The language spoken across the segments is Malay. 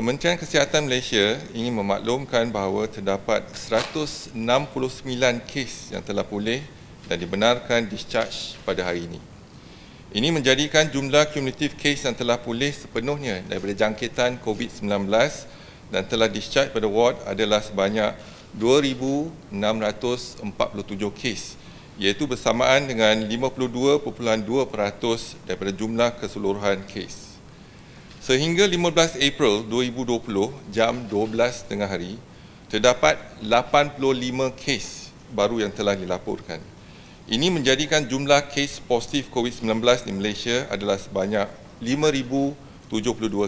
Kementerian Kesihatan Malaysia ingin memaklumkan bahawa terdapat 169 kes yang telah pulih dan dibenarkan discharge pada hari ini. Ini menjadikan jumlah kumulatif kes yang telah pulih sepenuhnya daripada jangkitan COVID-19 dan telah discharge pada ward adalah sebanyak 2,647 kes iaitu bersamaan dengan 52.2% daripada jumlah keseluruhan kes. Sehingga 15 April 2020 jam 12 tengah hari, terdapat 85 kes baru yang telah dilaporkan. Ini menjadikan jumlah kes positif COVID-19 di Malaysia adalah sebanyak 5,072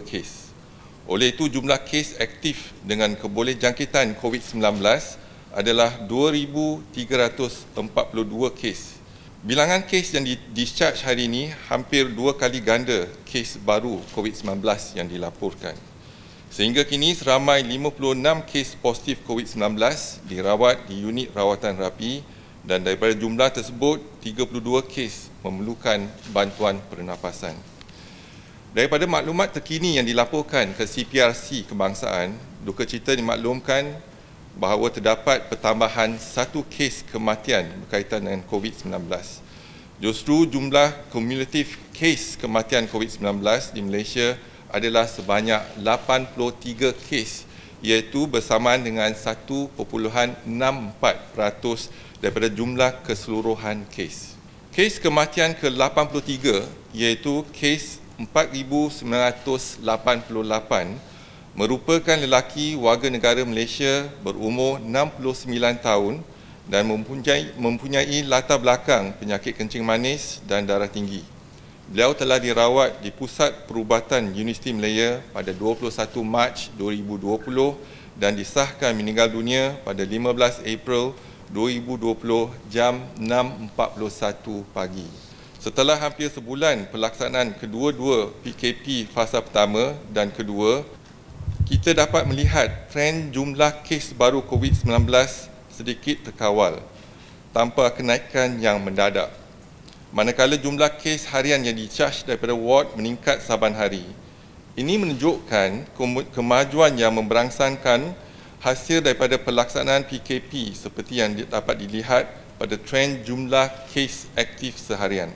kes. Oleh itu, jumlah kes aktif dengan keboleh jangkitan COVID-19 adalah 2,342 kes Bilangan kes yang di discharge hari ini hampir dua kali ganda kes baru COVID-19 yang dilaporkan. Sehingga kini seramai 56 kes positif COVID-19 dirawat di unit rawatan rapi dan daripada jumlah tersebut 32 kes memerlukan bantuan pernafasan. Daripada maklumat terkini yang dilaporkan ke CPRC Kebangsaan, duka cita dimaklumkan bahawa terdapat pertambahan satu kes kematian berkaitan dengan COVID-19. Justru jumlah kumulatif kes kematian COVID-19 di Malaysia adalah sebanyak 83 kes iaitu bersamaan dengan 1.64% daripada jumlah keseluruhan kes. Kes kematian ke-83 iaitu kes 4988 merupakan lelaki warga negara Malaysia berumur 69 tahun dan mempunyai, mempunyai latar belakang penyakit kencing manis dan darah tinggi. Beliau telah dirawat di Pusat Perubatan Universiti Malaya pada 21 Mac 2020 dan disahkan meninggal dunia pada 15 April 2020 jam 6.41 pagi. Setelah hampir sebulan pelaksanaan kedua-dua PKP fasa pertama dan kedua, kita dapat melihat trend jumlah kes baru COVID-19 sedikit terkawal tanpa kenaikan yang mendadak. Manakala jumlah kes harian yang dicaj daripada ward meningkat saban hari. Ini menunjukkan kemajuan yang memberangsangkan hasil daripada pelaksanaan PKP seperti yang dapat dilihat pada trend jumlah kes aktif seharian.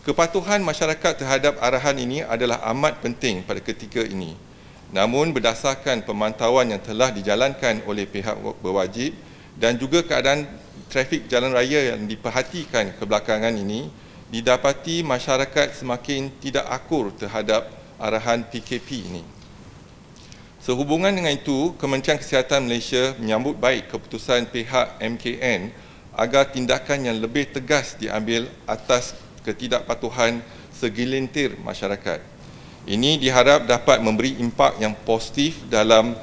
Kepatuhan masyarakat terhadap arahan ini adalah amat penting pada ketika ini. Namun berdasarkan pemantauan yang telah dijalankan oleh pihak berwajib dan juga keadaan trafik jalan raya yang diperhatikan kebelakangan ini, didapati masyarakat semakin tidak akur terhadap arahan PKP ini. Sehubungan dengan itu, Kementerian Kesihatan Malaysia menyambut baik keputusan pihak MKN agar tindakan yang lebih tegas diambil atas ketidakpatuhan segelintir masyarakat. Ini diharap dapat memberi impak yang positif dalam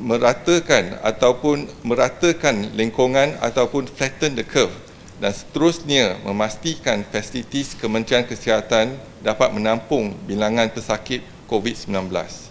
meratakan ataupun meratakan lingkungan ataupun flatten the curve dan seterusnya memastikan fasilitis Kementerian Kesihatan dapat menampung bilangan pesakit COVID-19.